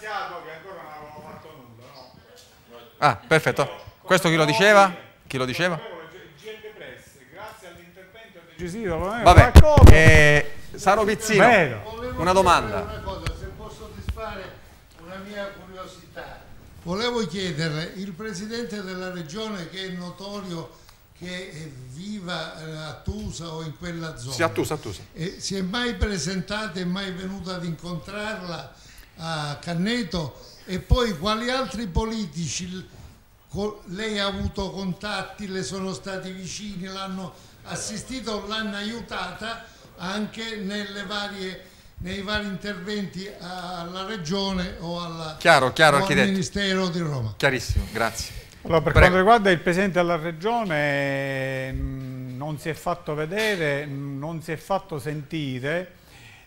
Santiago che ancora non avevamo fatto nulla, no? Ah, perfetto. Questo chi lo diceva? Chi lo diceva? grazie all'intervento decisivo. Vabbè, eh, Saro Pizzino, una domanda. Una cosa, se posso soddisfare una mia curiosità. Volevo chiederle, il presidente della regione che è notorio che viva eh, a Tusa o in quella zona. Sì, a Tusa, Eh, si è mai presentato e mai venuto ad incontrarla? a Canneto e poi quali altri politici lei ha avuto contatti, le sono stati vicini, l'hanno assistito, l'hanno aiutata anche varie, nei vari interventi alla regione o, alla, chiaro, chiaro, o al Ministero di Roma. Chiarissimo, grazie. Allora, per Prego. quanto riguarda il Presidente della Regione mm, non si è fatto vedere, mm, non si è fatto sentire,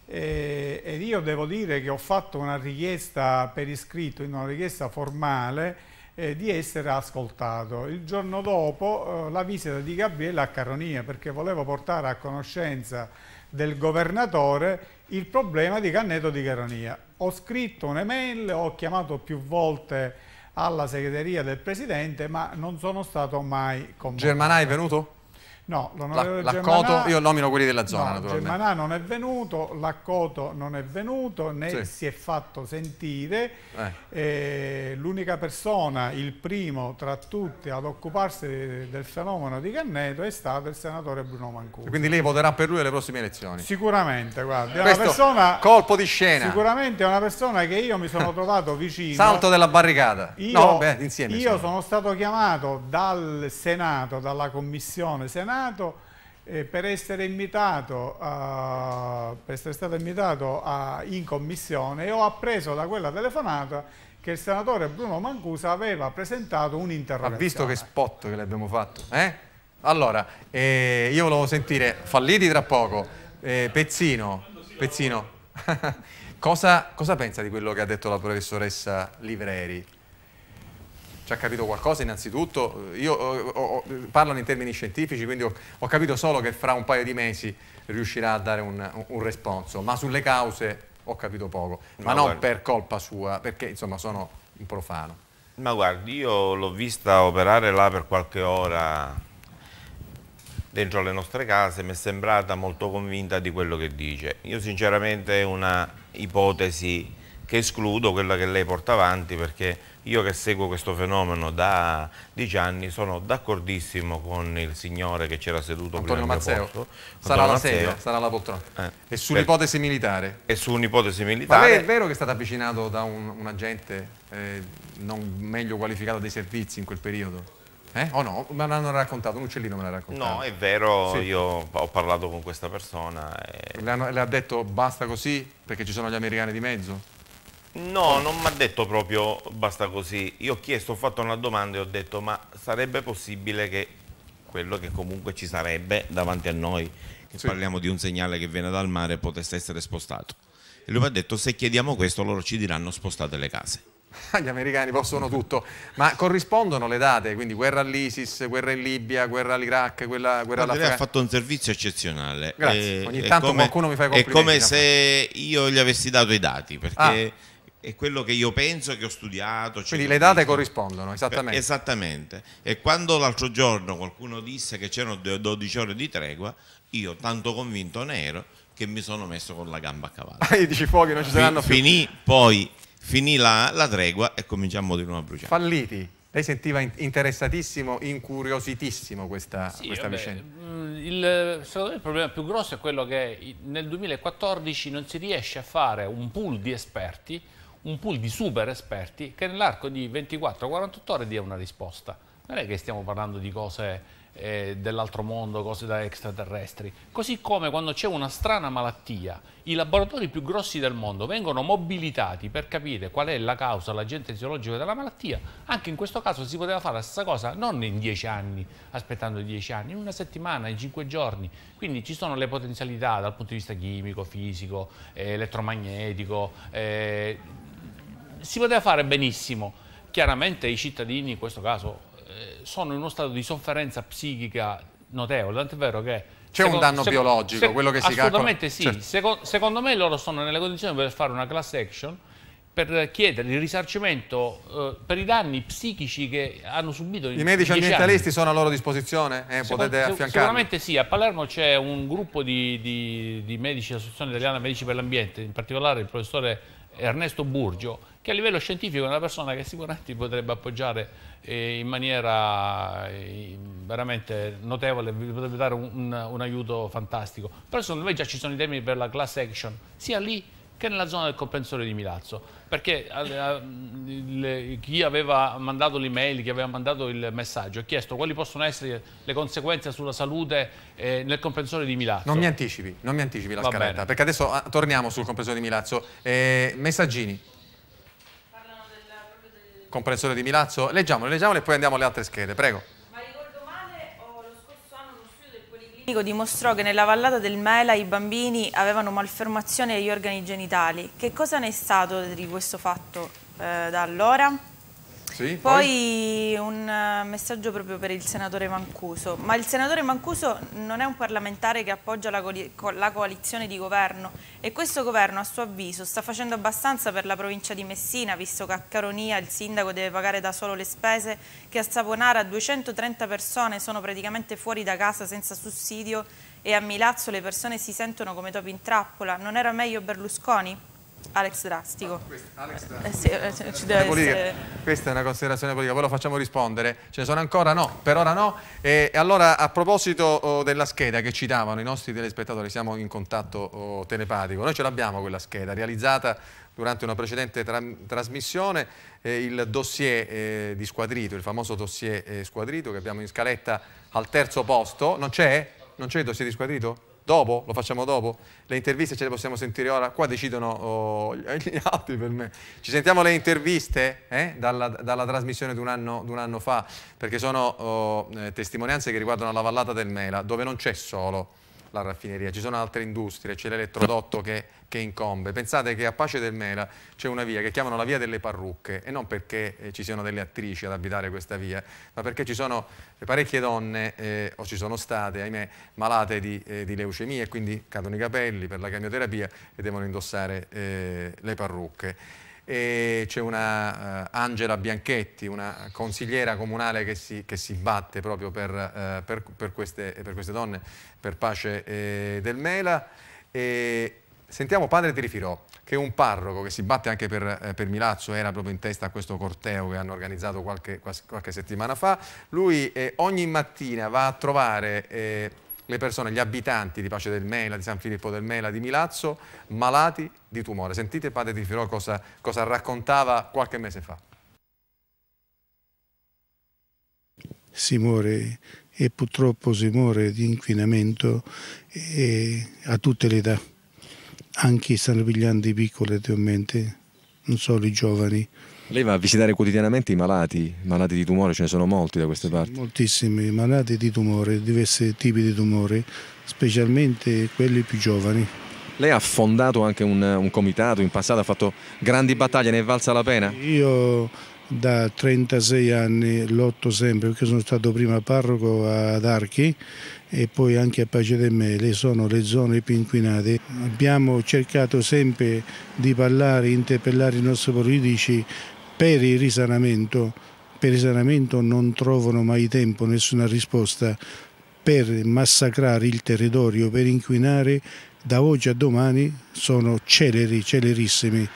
eh, ed io devo dire che ho fatto una richiesta per iscritto, una richiesta formale eh, di essere ascoltato. Il giorno dopo eh, la visita di Gabriele a Caronia perché volevo portare a conoscenza del governatore il problema di Canneto di Caronia. Ho scritto un'email, ho chiamato più volte alla segreteria del Presidente ma non sono stato mai convocato. Germanai è venuto? No, l'onorevole la, Germanà... Io nomino quelli della zona, no, Germanà non è venuto, Laccoto non è venuto, né sì. si è fatto sentire. Eh. Eh, L'unica persona, il primo tra tutti ad occuparsi del fenomeno di Canneto è stato il senatore Bruno Mancuso. Quindi lei voterà per lui alle prossime elezioni? Sicuramente, guarda. una persona, colpo di scena. Sicuramente è una persona che io mi sono trovato vicino. Salto della barricata. Io, no, beh, insieme. Io sono stato chiamato dal Senato, dalla Commissione Senato, Senato eh, per, essere invitato, uh, per essere stato invitato a, in commissione e ho appreso da quella telefonata che il senatore Bruno Mancusa aveva presentato un'interrogazione. Ha visto che spot che le abbiamo fatto? Eh? Allora, eh, io volevo sentire Falliti tra poco, eh, Pezzino, Pezzino cosa, cosa pensa di quello che ha detto la professoressa Livreri? ci ha capito qualcosa innanzitutto, io eh, ho, ho, parlano in termini scientifici, quindi ho, ho, capito solo che fra un paio di mesi riuscirà a dare un, un, un responso, ma sulle cause ho capito poco, ma, ma non guarda. per colpa sua, perché insomma sono un profano. Ma guardi, io l'ho vista operare là per qualche ora dentro le nostre case, mi è sembrata molto convinta di quello che dice. Io sinceramente una ipotesi che escludo quella che lei porta avanti perché io che seguo questo fenomeno da dieci anni sono d'accordissimo con il signore che c'era seduto Antonio prima Mazzeo. Posto, sarà la sedia, sarà la poltrona. Eh. E sull'ipotesi militare. E su un'ipotesi militare. Ma è vero che è stato avvicinato da un, un agente eh, non meglio qualificato dei servizi in quel periodo? Eh? O oh no? Me l'hanno raccontato, un uccellino me l'ha raccontato. No, è vero, sì. io ho parlato con questa persona. E... Le, hanno, le ha detto basta così perché ci sono gli americani di mezzo? No, non mi ha detto proprio basta così. Io ho chiesto, ho fatto una domanda e ho detto ma sarebbe possibile che quello che comunque ci sarebbe davanti a noi, che sì. parliamo di un segnale che viene dal mare, potesse essere spostato. E lui mi ha detto se chiediamo questo loro ci diranno spostate le case. Gli americani possono tutto, ma corrispondono le date, quindi guerra all'ISIS, guerra in Libia, guerra all'Iraq, guerra, guerra all'Afghanistan. Lei ha fatto un servizio eccezionale. Grazie, eh, ogni tanto come, qualcuno mi fa i complimenti. È come se io gli avessi dato i dati, perché... Ah è quello che io penso, che ho studiato. Quindi le date corrispondono, esattamente. Esattamente. E quando l'altro giorno qualcuno disse che c'erano 12 ore di tregua, io tanto convinto ne ero che mi sono messo con la gamba a cavallo. Ah, e dici fuochi non ci saranno fin, più. Finì poi, finì la, la tregua e cominciamo di nuovo a bruciare. Falliti. Lei sentiva interessatissimo, incuriositissimo questa, sì, questa vabbè, vicenda. Mm, il, secondo me il problema più grosso è quello che nel 2014 non si riesce a fare un pool di esperti un pool di super esperti che nell'arco di 24-48 ore dia una risposta. Non è che stiamo parlando di cose eh, dell'altro mondo, cose da extraterrestri. Così come quando c'è una strana malattia, i laboratori più grossi del mondo vengono mobilitati per capire qual è la causa, l'agente fisiologico della malattia, anche in questo caso si poteva fare la stessa cosa non in dieci anni, aspettando dieci anni, in una settimana, in cinque giorni. Quindi ci sono le potenzialità dal punto di vista chimico, fisico, eh, elettromagnetico, eh, si poteva fare benissimo. Chiaramente i cittadini in questo caso eh, sono in uno stato di sofferenza psichica notevole, tant'è vero che... C'è un danno biologico, quello che si calcola. Assolutamente sì, certo. seco secondo me loro sono nelle condizioni per fare una class action per chiedere il risarcimento eh, per i danni psichici che hanno subito I medici ambientalisti anni. sono a loro disposizione? Eh, potete affiancarli? Sicuramente sì, a Palermo c'è un gruppo di, di, di medici dell'Associazione Italiana Medici per l'Ambiente, in particolare il professore Ernesto Burgio, che a livello scientifico è una persona che sicuramente potrebbe appoggiare eh, in maniera eh, veramente notevole, vi potrebbe dare un, un, un, aiuto fantastico. Però secondo me già ci sono i temi per la class action, sia lì che nella zona del comprensore di Milazzo, perché eh, le, chi aveva mandato l'email, chi aveva mandato il messaggio, ha chiesto quali possono essere le conseguenze sulla salute eh, nel comprensore di Milazzo. Non mi anticipi, non mi anticipi la Va perché adesso ah, torniamo sul comprensore di Milazzo. Eh, messaggini comprensore di Milazzo. Leggiamolo, leggiamolo e poi andiamo alle altre schede, prego. Ma ricordo male, lo scorso anno uno studio del Policlinico dimostrò che nella vallata del Mela i bambini avevano malformazione agli organi genitali. Che cosa ne è stato di questo fatto eh, da allora? Sì, poi? poi un eh, messaggio proprio per il senatore Mancuso, ma il senatore Mancuso non è un parlamentare che appoggia la, la coalizione di governo e questo governo a suo avviso sta facendo abbastanza per la provincia di Messina, visto che a Caronia il sindaco deve pagare da solo le spese, che a Savonara 230 persone sono praticamente fuori da casa senza sussidio e a Milazzo le persone si sentono come topi in trappola, non era meglio Berlusconi? Alex Drastico. Ah, Alex eh, Drastico. Eh, sì, ci deve essere... Questa è una considerazione politica, poi lo facciamo rispondere. Ce ne sono ancora? No, per ora no. E allora a proposito oh, della scheda che ci davano i nostri telespettatori, siamo in contatto oh, telepatico, noi ce l'abbiamo quella scheda realizzata durante una precedente tra trasmissione, eh, il dossier eh, di Squadrito, il famoso dossier eh, Squadrito che abbiamo in scaletta al terzo posto, non c'è? Non c'è il dossier di Squadrito? Dopo? Lo facciamo dopo? Le interviste ce le possiamo sentire ora? Qua decidono oh, gli altri per me. Ci sentiamo le interviste eh? dalla, dalla, trasmissione di un anno, un anno fa, perché sono oh, eh, testimonianze che riguardano la vallata del Mela, dove non c'è solo la raffineria, ci sono altre industrie, c'è l'elettrodotto che che incombe. Pensate che a Pace del Mela c'è una via che chiamano la via delle parrucche e non perché eh, ci siano delle attrici ad abitare questa via, ma perché ci sono parecchie donne, eh, o ci sono state, ahimè, malate di, eh, di, leucemia e quindi cadono i capelli per la chemioterapia e devono indossare eh, le parrucche. C'è una eh, Angela Bianchetti, una consigliera comunale che si, che si batte proprio per, eh, per, per, queste, per, queste, donne, per Pace del Mela. E, Sentiamo padre Tirifirò, che è un parroco che si batte anche per, eh, per, Milazzo, era proprio in testa a questo corteo che hanno organizzato qualche, qualche settimana fa. Lui eh, ogni mattina va a trovare eh, le persone, gli abitanti di Pace del Mela, di San Filippo del Mela, di Milazzo, malati di tumore. Sentite padre Tirifirò cosa, cosa raccontava qualche mese fa. Si muore e purtroppo si muore di inquinamento a tutte le età anche stanno pigliando i piccoli attualmente, non solo i giovani. Lei va a visitare quotidianamente i malati, malati di tumore, ce ne sono molti da queste parti. Moltissimi malati di tumore, diversi tipi di tumore, specialmente quelli più giovani. Lei ha fondato anche un, un comitato, in passato ha fatto grandi battaglie, ne è valsa la pena? Io da 36 anni lotto sempre perché sono stato prima parroco ad Archi e poi anche a Pace del Mele sono le zone più inquinate. Abbiamo cercato sempre di parlare, interpellare i nostri politici per il risanamento. Per il risanamento non trovano mai tempo, nessuna risposta per massacrare il territorio, per inquinare, da oggi a domani sono celeri, celerissimi.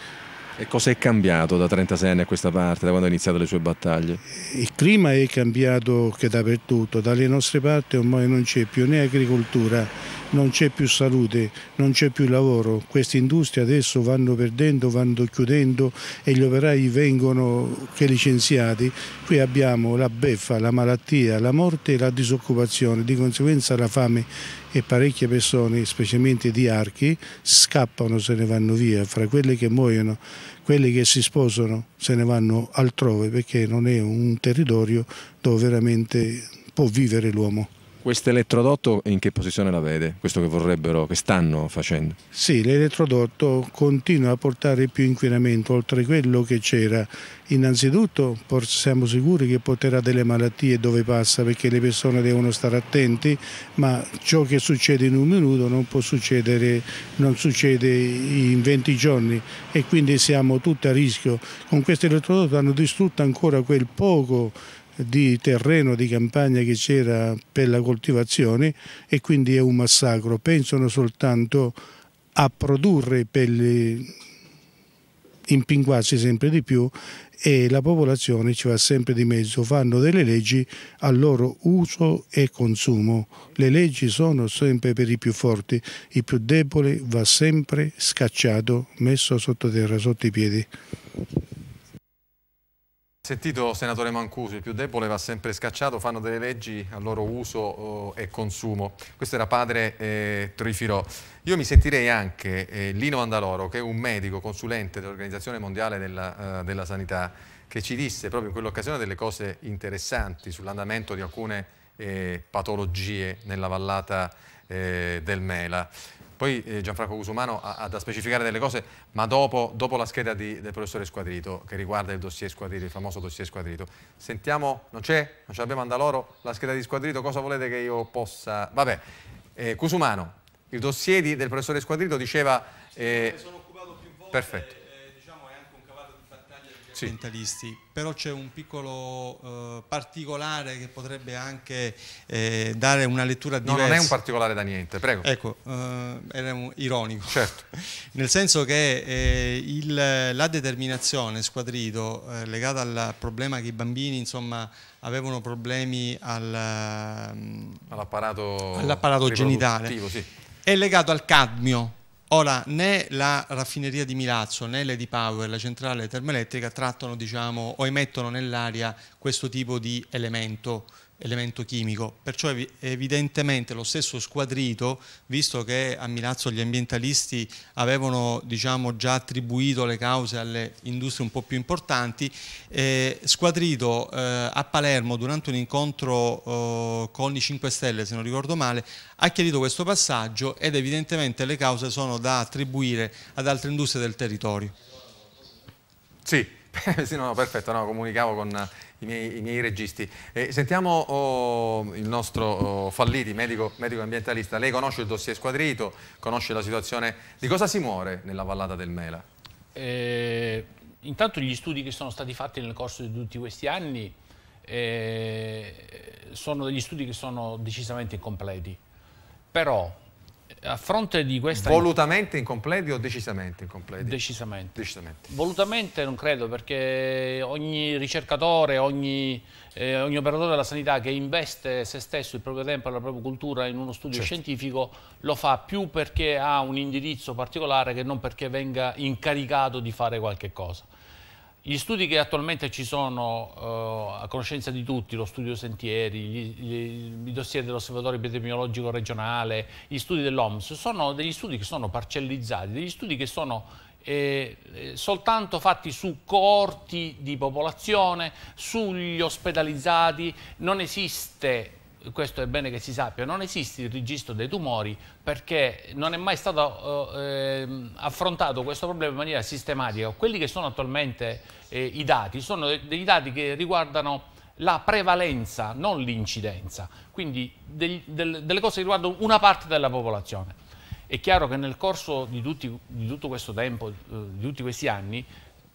E è cambiato da 36 anni a questa parte, da quando ha iniziato le sue battaglie? Il clima è cambiato che dappertutto, dalle nostre parti ormai non c'è più né agricoltura non c'è più salute, non c'è più lavoro, queste industrie adesso vanno perdendo, vanno chiudendo e gli operai vengono licenziati, qui abbiamo la beffa, la malattia, la morte e la disoccupazione, di conseguenza la fame e parecchie persone, specialmente di archi, scappano, se ne vanno via, fra quelle che muoiono, quelle che si sposano se ne vanno altrove perché non è un territorio dove veramente può vivere l'uomo. Questo elettrodotto in che posizione la vede? Questo che vorrebbero, che stanno facendo? Sì, l'elettrodotto continua a portare più inquinamento oltre quello che c'era. Innanzitutto siamo sicuri che porterà delle malattie dove passa perché le persone devono stare attenti, ma ciò che succede in un minuto non può succedere, non succede in 20 giorni e quindi siamo tutti a rischio. Con questo elettrodotto hanno distrutto ancora quel poco di terreno di campagna che c'era per la coltivazione e quindi è un massacro. Pensano soltanto a produrre per impinguarsi sempre di più e la popolazione ci va sempre di mezzo, fanno delle leggi al loro uso e consumo. Le leggi sono sempre per i più forti, il più debole va sempre scacciato, messo sotto terra, sotto i piedi. Sentito senatore Mancuso, il più debole va sempre scacciato, fanno delle leggi al loro uso eh, e consumo. Questo era padre eh, Trifirò. Io mi sentirei anche eh, Lino Andaloro, che è un medico consulente dell'Organizzazione Mondiale della, eh, della, Sanità, che ci disse proprio in quell'occasione delle cose interessanti sull'andamento di alcune eh, patologie nella vallata del Mela. Poi eh, Gianfranco Cusumano ha, ha, da specificare delle cose, ma dopo, dopo la scheda di, del professore Squadrito, che riguarda il dossier Squadrito, il famoso dossier Squadrito. Sentiamo, non c'è? Non ce l'abbiamo loro, La scheda di Squadrito, cosa volete che io possa... Vabbè, eh, Cusumano, il dossier di, del professore Squadrito diceva... Eh, sono occupato più volte. Perfetto ambientalisti, però c'è un piccolo eh, particolare che potrebbe anche eh, dare una lettura diversa. No, non è un particolare da niente, prego. Ecco, eh, era ironico. Certo. Nel senso che eh, il, la determinazione squadrito eh, legata al problema che i bambini, insomma, avevano problemi al, mm, all'apparato, all genitale sì. è legato al cadmio Ora, né la raffineria di Milazzo né l'Edi Power, la centrale termoelettrica, trattano diciamo, o emettono nell'aria questo tipo di elemento elemento chimico, perciò evidentemente lo stesso squadrito, visto che a Milazzo gli ambientalisti avevano diciamo, già attribuito le cause alle industrie un po' più importanti, eh, squadrito eh, a Palermo durante un incontro eh, con i 5 Stelle, se non ricordo male, ha chiarito questo passaggio ed evidentemente le cause sono da attribuire ad altre industrie del territorio. Sì, sì no, perfetto, no, comunicavo con i miei, i miei registi. Eh, sentiamo oh, il nostro oh, Falliti, medico, medico, ambientalista. Lei conosce il dossier squadrito, conosce la situazione. Di cosa si muore nella vallata del Mela? Eh, intanto gli studi che sono stati fatti nel corso di tutti questi anni eh, sono degli studi che sono decisamente incompleti. Però a fronte di questa... Volutamente incompleti o decisamente incompleti? Decisamente. decisamente. Volutamente non credo perché ogni ricercatore, ogni, eh, ogni, operatore della sanità che investe se stesso il proprio tempo e la propria cultura in uno studio certo. scientifico lo fa più perché ha un indirizzo particolare che non perché venga incaricato di fare qualche cosa. Gli studi che attualmente ci sono eh, a conoscenza di tutti, lo studio Sentieri, gli, gli, i dossier dell'Osservatorio Epidemiologico Regionale, gli studi dell'OMS, sono degli studi che sono parcellizzati, degli studi che sono eh, eh soltanto fatti su coorti di popolazione, sugli ospedalizzati, non esiste questo è bene che si sappia, non esiste il registro dei tumori perché non è mai stato eh, ehm, affrontato questo problema in maniera sistematica. Quelli che sono attualmente eh, i dati sono dei dati che riguardano la prevalenza, non l'incidenza, quindi degli, del, delle cose che riguardano una parte della popolazione. È chiaro che nel corso di, tutti, di tutto questo tempo, eh, di tutti questi anni,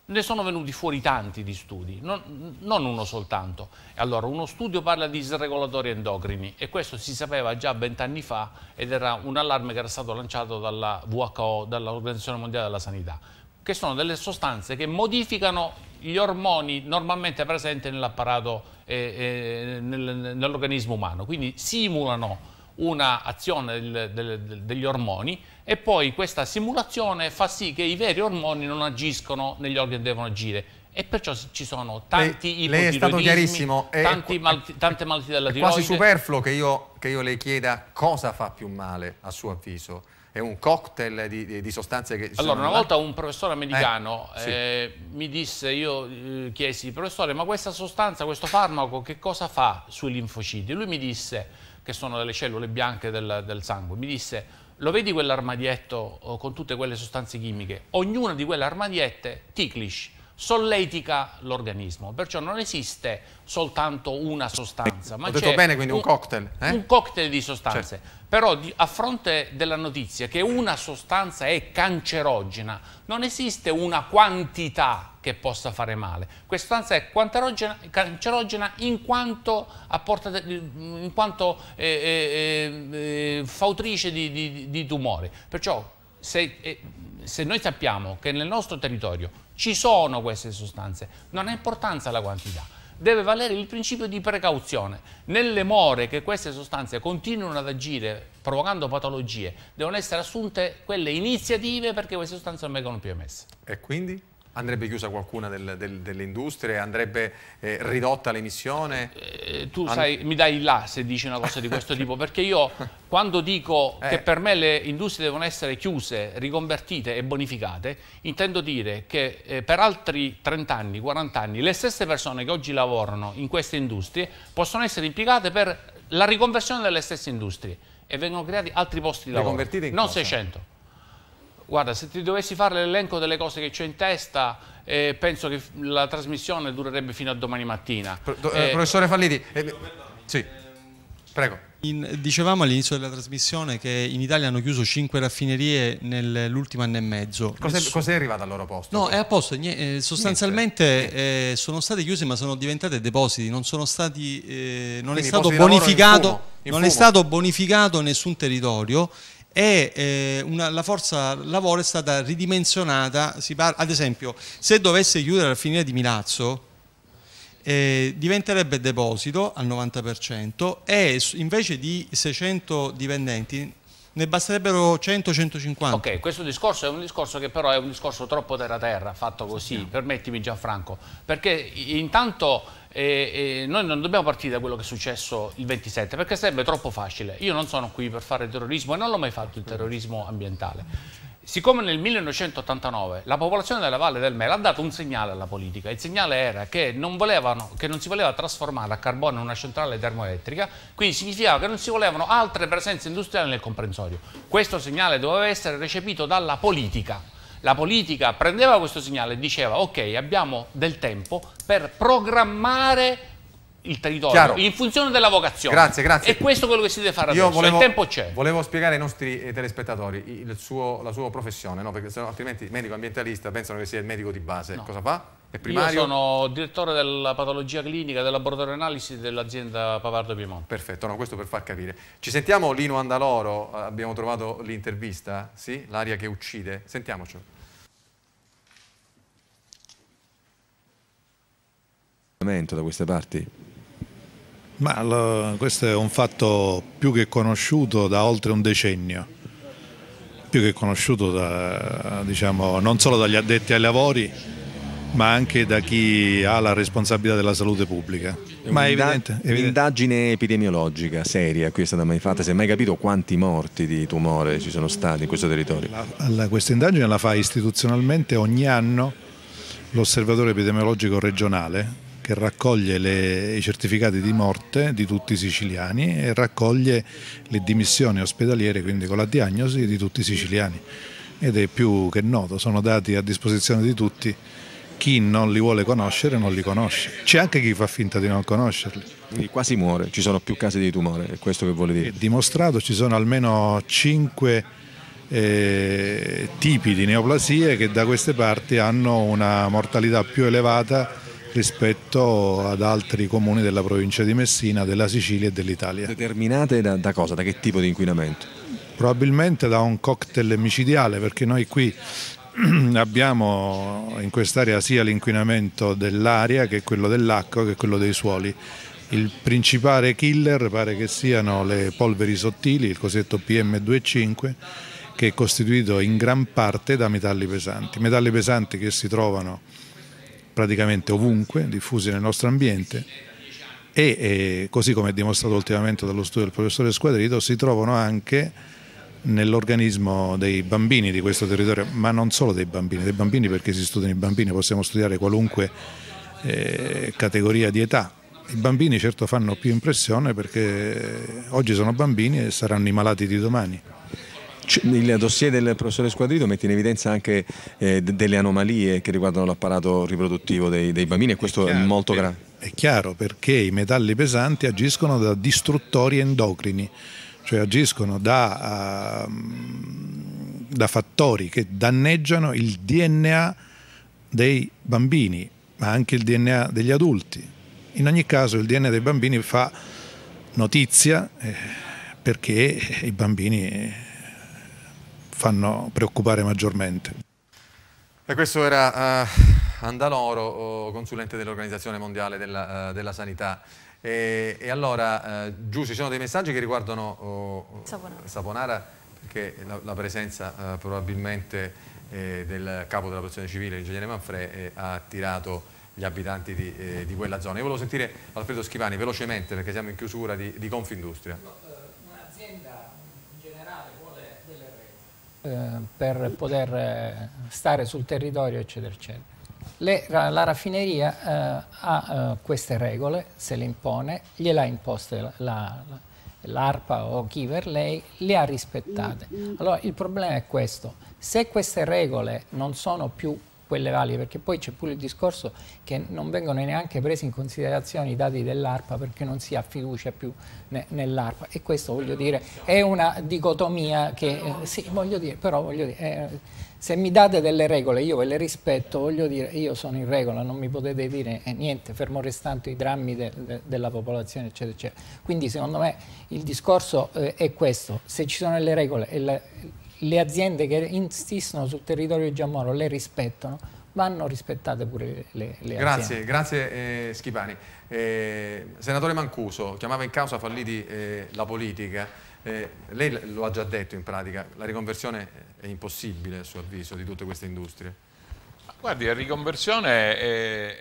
ne sono venuti fuori tanti di studi, non, non, uno soltanto. Allora, uno studio parla di disregolatori endocrini e questo si sapeva già vent'anni fa ed era un allarme che era stato lanciato dalla WHO, dall'Organizzazione Mondiale della Sanità, che sono delle sostanze che modificano gli ormoni normalmente presenti nell'apparato, eh, eh, nell'organismo umano, quindi simulano un'azione degli ormoni e poi questa simulazione fa sì che i veri ormoni non agiscono negli organi che devono agire e perciò ci sono tanti lei, è stato chiarissimo tanti mal, tante malattie della tiroide quasi superfluo che io, che io, le chieda cosa fa più male a suo avviso è un cocktail di, di, di sostanze che allora una volta un professore americano eh, sì. eh, mi disse io eh, chiesi professore ma questa sostanza questo farmaco che cosa fa sui linfociti lui mi disse che sono delle cellule bianche del, del sangue, mi disse lo vedi quell'armadietto oh, con tutte quelle sostanze chimiche? Ognuna di quelle armadiette, Tiklish, solletica l'organismo, perciò non esiste soltanto una sostanza. Ma Ho detto bene, quindi un, un cocktail. Eh? Un cocktail di sostanze, certo. però di, a fronte della notizia che una sostanza è cancerogena, non esiste una quantità che possa fare male. Questa sostanza è cancerogena in quanto, apporta, in quanto eh eh, eh, eh, fautrice di, di, di tumori, perciò se, eh, se noi sappiamo che nel nostro territorio ci sono queste sostanze, non ha importanza la quantità. Deve valere il principio di precauzione. Nelle more che queste sostanze continuano ad agire provocando patologie, devono essere assunte quelle iniziative perché queste sostanze non vengono più emesse. E quindi? Andrebbe chiusa qualcuna del, del, delle industrie? Andrebbe eh, ridotta l'emissione? Eh, eh, tu And sai, mi dai là se dici una cosa di questo tipo, perché io quando dico eh. che per me le industrie devono essere chiuse, riconvertite e bonificate, intendo dire che eh, per altri 30 anni, 40 anni, le stesse persone che oggi lavorano in queste industrie possono essere impiegate per la riconversione delle stesse industrie e vengono creati altri posti di lavoro, Riconvertite non cosa? 600. Guarda, se ti dovessi fare l'elenco delle cose che c'è in testa, eh, penso che la trasmissione durerebbe fino a domani mattina. Pro eh, eh, professore Falliti, eh, sì, prego. In, dicevamo all'inizio della trasmissione che in Italia hanno chiuso 5 raffinerie nell'ultimo anno e mezzo. Cos'è, cos arrivato al loro posto? No, è a posto. Eh, sostanzialmente niente. Eh, sono state chiuse, ma sono diventate depositi. Non, stati, eh, non, è, stato in fumo, in non è stato bonificato nessun territorio e eh, una, la forza lavoro è stata ridimensionata, parla, ad esempio se dovesse chiudere la finire di Milazzo eh, diventerebbe deposito al 90% e invece di 600 dipendenti ne basterebbero 100-150. Ok, questo discorso è un discorso che però è un discorso troppo terra-terra, fatto così, sì. permettimi Gianfranco, perché intanto eh, eh, noi non dobbiamo partire da quello che è successo il 27, perché sarebbe troppo facile. Io non sono qui per fare terrorismo e non l'ho mai fatto il terrorismo ambientale Siccome nel 1989 la popolazione della Valle del Mela ha dato un segnale alla politica, il segnale era che non, volevano, che non si voleva trasformare a carbone una centrale termoelettrica, quindi significava che non si volevano altre presenze industriali nel comprensorio. Questo segnale doveva essere recepito dalla politica. La politica prendeva questo segnale e diceva ok abbiamo del tempo per programmare il territorio Chiaro. in funzione della vocazione. Grazie, grazie. E questo è quello che si deve fare Io adesso, volevo, il tempo c'è. Volevo spiegare ai nostri eh, telespettatori suo, la sua professione, no? perché sennò, altrimenti il medico ambientalista pensano che sia il medico di base. No. Cosa fa? È primario? Io sono direttore della patologia clinica del laboratorio analisi dell'azienda Pavardo Piemonte. Perfetto, no, questo per far capire. Ci sentiamo Lino Andaloro, eh, abbiamo trovato l'intervista, sì? L'aria che uccide. Sentiamoci. Da queste parti ma lo, questo è un fatto più che conosciuto da oltre un decennio, più che conosciuto da, diciamo, non solo dagli addetti ai lavori, ma anche da chi ha la responsabilità della salute pubblica. Ma è evidente, è evidente. Indagine epidemiologica seria, qui è stata mai fatta, si è mai capito quanti morti di tumore ci sono stati in questo territorio? La, la, questa indagine la fa istituzionalmente ogni anno l'osservatore epidemiologico regionale che raccoglie le, i certificati di morte di tutti i siciliani e raccoglie le dimissioni ospedaliere, quindi con la diagnosi di tutti i siciliani. Ed è più che noto, sono dati a disposizione di tutti. Chi non li vuole conoscere non li conosce. C'è anche chi fa finta di non conoscerli. Quindi quasi muore, ci sono più casi di tumore, è questo che vuole dire. È dimostrato, ci sono almeno 5 eh, tipi di neoplasie che da queste parti hanno una mortalità più elevata rispetto ad altri comuni della provincia di Messina, della Sicilia e dell'Italia. Determinate da, da cosa? Da che tipo di inquinamento? Probabilmente da un cocktail micidiale perché noi qui abbiamo in quest'area sia l'inquinamento dell'aria che quello dell'acqua che quello dei suoli. Il principale killer pare che siano le polveri sottili, il cosiddetto PM2,5, che è costituito in gran parte da metalli pesanti. Metalli pesanti che si trovano praticamente ovunque, diffusi nel nostro ambiente e, e così come è dimostrato ultimamente dallo studio del professore Squadrito, si trovano anche nell'organismo dei bambini di questo territorio, ma non solo dei bambini, dei bambini perché si studiano i bambini, possiamo studiare qualunque eh, categoria di età. I bambini certo fanno più impressione perché oggi sono bambini e saranno i malati di domani il dossier del professore Squadrito mette in evidenza anche eh, delle anomalie che riguardano l'apparato riproduttivo dei, dei, bambini e questo è, chiaro, è molto grave. È chiaro perché i metalli pesanti agiscono da distruttori endocrini, cioè agiscono da, uh, da fattori che danneggiano il DNA dei bambini, ma anche il DNA degli adulti. In ogni caso il DNA dei bambini fa notizia eh, perché i bambini fanno preoccupare maggiormente. E questo era uh, Andaloro, consulente dell'Organizzazione Mondiale della, uh, della Sanità. E, e allora, uh, Giù, ci sono dei messaggi che riguardano oh, Saponara. Saponara. perché la, la presenza probabilmente eh, del capo della protezione civile, l'ingegnere Manfre, eh, ha attirato gli abitanti di, eh, di, quella zona. Io volevo sentire Alfredo Schivani velocemente perché siamo in chiusura di, di Confindustria. Eh, per poter eh, stare sul territorio, eccetera, eccetera. Le, la raffineria eh, ha queste regole, se le impone, gliela ha imposte la, la, l'ARPA o chi per lei, le ha rispettate. Allora il problema è questo, se queste regole non sono più quelle valide, perché poi c'è pure il discorso che non vengono neanche presi in considerazione i dati dell'ARPA perché non si ha fiducia più ne, nell'ARPA e questo voglio dire è una dicotomia che eh, sì, voglio dire, però voglio dire eh, se mi date delle regole io ve le rispetto, voglio dire io sono in regola, non mi potete dire eh, niente, fermo restando i drammi de, de, della popolazione eccetera eccetera. Quindi secondo me il discorso eh, è questo, se ci sono le regole e la, le aziende che insistono sul territorio di Giammoro le rispettano, vanno rispettate pure le, le grazie, aziende. Grazie eh, Schipani. Eh, senatore Mancuso, chiamava in causa falliti eh, la politica. Eh, lei lo ha già detto in pratica, la riconversione è impossibile a suo avviso di tutte queste industrie. Guardi, la riconversione è, è,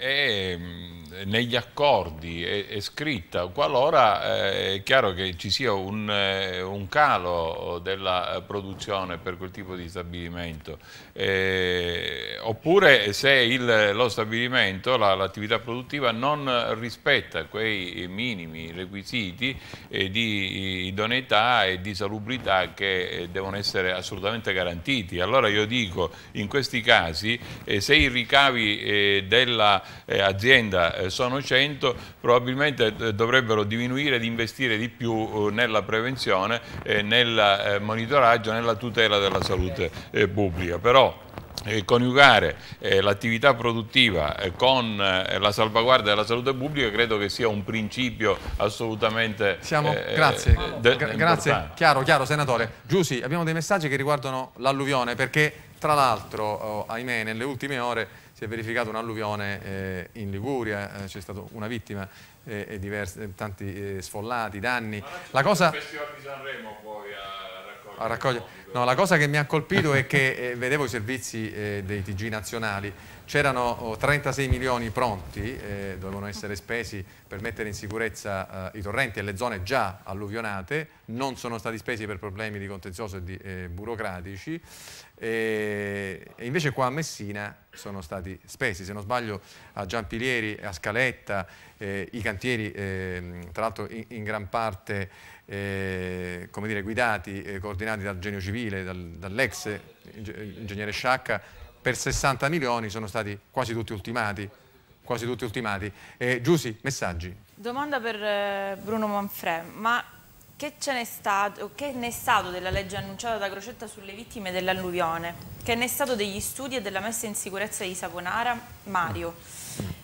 è mm, negli accordi, è, è scritta, qualora eh, è chiaro che ci sia un, eh, un, calo della eh, produzione per quel tipo di stabilimento eh, oppure se il, lo stabilimento, l'attività la, produttiva non rispetta quei minimi requisiti eh, di idoneità e di salubrità che eh, devono essere assolutamente garantiti. Allora io dico, in questi casi, eh, se i ricavi eh, dell'azienda eh, sono 100, probabilmente dovrebbero diminuire ed investire di più nella prevenzione, nel monitoraggio, nella tutela della salute pubblica. Però eh, coniugare eh, l'attività produttiva eh, con eh, la salvaguardia della salute pubblica credo che sia un principio assolutamente Siamo, eh, grazie, gra grazie. Chiaro, chiaro senatore Giussi abbiamo dei messaggi che riguardano l'alluvione perché tra l'altro oh, ahimè nelle ultime ore si è verificata un'alluvione in Liguria c'è stata una vittima e, diversi, tanti sfollati, danni la cosa... il festival di Sanremo poi a raccogliere, a raccogliere No, la cosa che mi ha colpito è che eh, vedevo i servizi eh, dei TG nazionali, c'erano oh, 36 milioni pronti, eh, dovevano essere spesi per mettere in sicurezza eh, i torrenti e le zone già alluvionate, non sono stati spesi per problemi di contenzioso e di, eh, burocratici, eh, e invece qua a Messina sono stati spesi, se non sbaglio a Giampilieri, a Scaletta, i cantieri ehm, tra l'altro in, in gran parte eh, come dire, guidati e eh, coordinati dal genio civile, dal, dall'ex ingegnere Sciacca, per 60 milioni sono stati quasi tutti ultimati. Quasi tutti ultimati. Eh, Giussi, messaggi. Domanda per eh, Bruno Manfred, ma che, stato, che ne è stato della legge annunciata da Crocetta sulle vittime dell'alluvione? Che ne è stato degli studi e della messa in sicurezza di Saponara? Mario.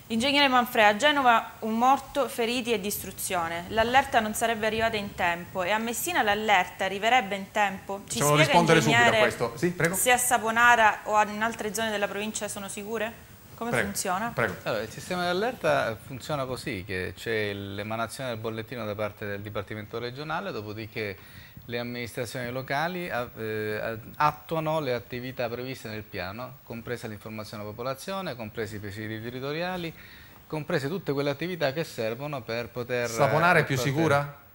Ingegnere Manfre, a Genova un morto, feriti e distruzione. L'allerta non sarebbe arrivata in tempo e a Messina l'allerta arriverebbe in tempo. Ci Facciamo rispondere subito a questo. Sì, se a Saponara o in altre zone della provincia sono sicure? Come prego, funziona? Prego. Allora, il sistema di allerta funziona così, che c'è l'emanazione del bollettino da parte del Dipartimento regionale, dopodiché le amministrazioni locali eh, attuano le attività previste nel piano, compresa l'informazione alla popolazione, compresi i presidi territoriali, comprese tutte quelle attività che servono per poter... Saponare è eh, più poter... sicura?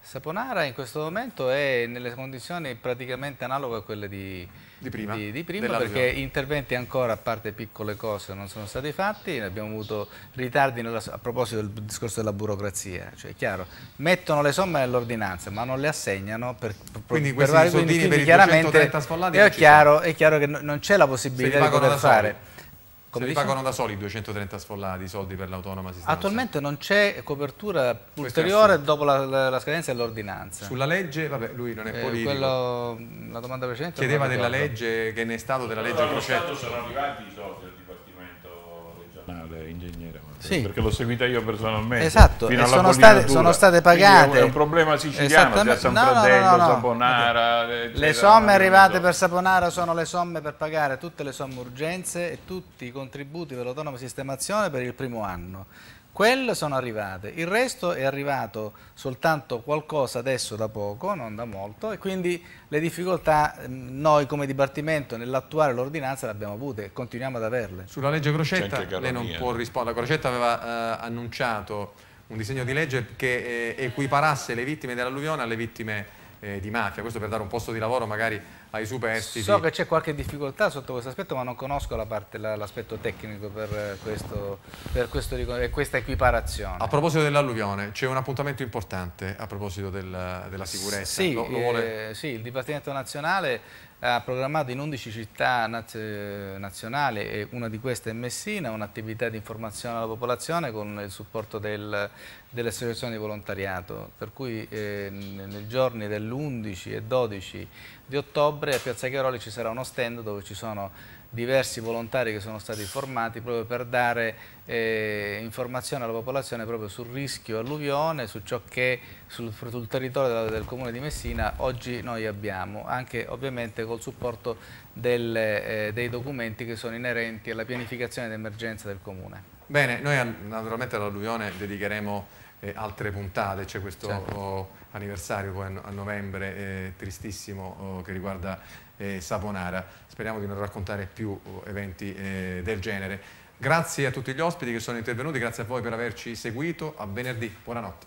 Saponara in questo momento è nelle condizioni praticamente analoghe a quelle di, di prima, di, di prima perché interventi ancora a parte piccole cose non sono stati fatti, abbiamo avuto ritardi nella, a proposito del discorso della burocrazia, cioè è chiaro, mettono le somme nell'ordinanza ma non le assegnano per, per quindi per, quindi per, quindi per chiaramente è chiaro, è chiaro che non c'è la possibilità di poter fare. Soli. Come Se li pagano da soli 230 sfollati i soldi per l'autonoma assistenza? Attualmente non c'è copertura ulteriore dopo la, la, la scadenza dell'ordinanza. Sulla legge, vabbè, lui non è eh, politico. Quello, la domanda precedente. Chiedeva della legge, che ne è stato della legge Procetto. Allo Stato sono arrivati i soldi ingegnere sì. perché l'ho seguita io personalmente esatto sono state, sono, state, pagate è un problema siciliano cioè San no, Fratello, no, no, Sabonara okay. le somme arrivate per Saponara sono le somme per pagare tutte le somme urgenze e tutti i contributi per l'autonoma sistemazione per il primo anno quelle sono arrivate, il resto è arrivato soltanto qualcosa adesso da poco, non da molto, e quindi le difficoltà mm, noi come Dipartimento nell'attuare l'ordinanza le abbiamo avute e continuiamo ad averle. Sulla legge Crocetta lei non può rispondere, la Crocetta aveva eh, annunciato un disegno di legge che eh, equiparasse le vittime dell'alluvione alle vittime eh, di mafia, questo per dare un posto di lavoro magari ai superstiti. So che c'è qualche difficoltà sotto questo aspetto, ma non conosco l'aspetto la tecnico per, eh, questo, per questo, eh, questa equiparazione. A proposito dell'alluvione, c'è un appuntamento importante a proposito del, della sicurezza. Sì, lo, lo vuole... eh, sì, il Dipartimento Nazionale ha programmato in 11 città naz nazionali e una di queste è Messina, un'attività di informazione alla popolazione con il supporto del, delle associazioni di volontariato, per cui eh, nei giorni dell'11 e 12 di ottobre a Piazza Chiaroli ci sarà uno stand dove ci sono diversi volontari che sono stati formati proprio per dare eh, informazione alla popolazione proprio sul rischio alluvione, su ciò che sul, sul territorio del, del, comune di Messina oggi noi abbiamo, anche ovviamente col supporto del, eh, dei documenti che sono inerenti alla pianificazione d'emergenza del comune. Bene, noi naturalmente all'alluvione dedicheremo eh, altre puntate, c'è questo certo. oh, anniversario poi a, novembre eh, tristissimo oh, che riguarda eh, Saponara speriamo di non raccontare più uh, eventi eh, del genere. Grazie a tutti gli ospiti che sono intervenuti, grazie a voi per averci seguito, a venerdì, buonanotte.